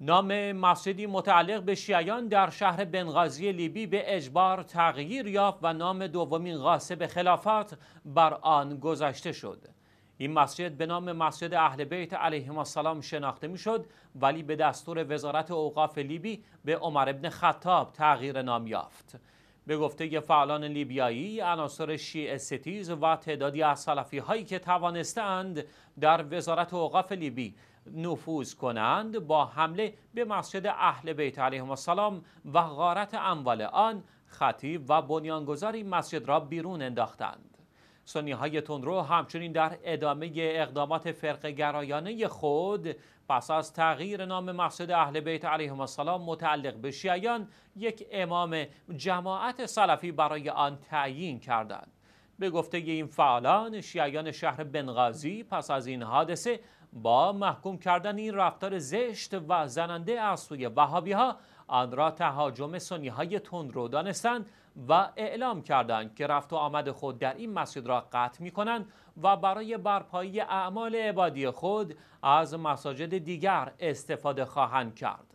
نام مسجدی متعلق به شیعیان در شهر بنغازی لیبی به اجبار تغییر یافت و نام دومین غاصب خلافت بر آن گذاشته شد این مسجد به نام مسجد اهل بیت علیهم السلام شناخته میشد ولی به دستور وزارت اوقاف لیبی به عمر ابن خطاب تغییر نام یافت به گفته فعالان لیبیایی عناصر شیعه ستیز و تعدادی از سلفی هایی که توانستند در وزارت اوقاف لیبی نفوذ کنند با حمله به مسجد اهل بیت علیهم السلام و غارت اموال آن خطیب و بنیانگذار این مسجد را بیرون انداختند سنی های تندرو همچنین در ادامه اقدامات فرق گرایانه خود پس از تغییر نام مسجد اهل بیت علیهم السلام متعلق به شیعیان یک امام جماعت سلفی برای آن تعیین کردند به گفته این فعالان شیعیان شهر بنغازی پس از این حادثه با محکوم کردن این رفتار زشت و زننده از سوی وهابی ها آن را تهاجم سنی های تندرو دانستند و اعلام کردند که رفت و آمد خود در این مسجد را قطع می کنند و برای برپایی اعمال عبادی خود از مساجد دیگر استفاده خواهند کرد.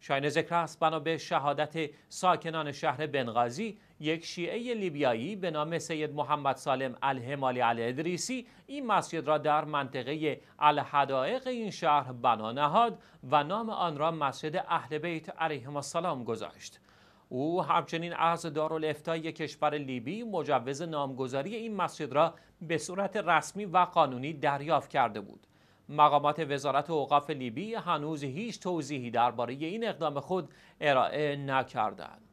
شاین ذکر است بنا به شهادت ساکنان شهر بنغازی یک شیعه لیبیایی به نام سید محمد سالم الهمالی الادریسی این مسجد را در منطقه الحدائق این شهر بنا نهاد و نام آن را مسجد اهل بیت علیهم السلام گذاشت او همچنین از دارالافتای کشور لیبی مجوز نامگذاری این مسجد را به صورت رسمی و قانونی دریافت کرده بود مقامات وزارت اوقاف لیبی هنوز هیچ توضیحی درباره این اقدام خود ارائه نکردند.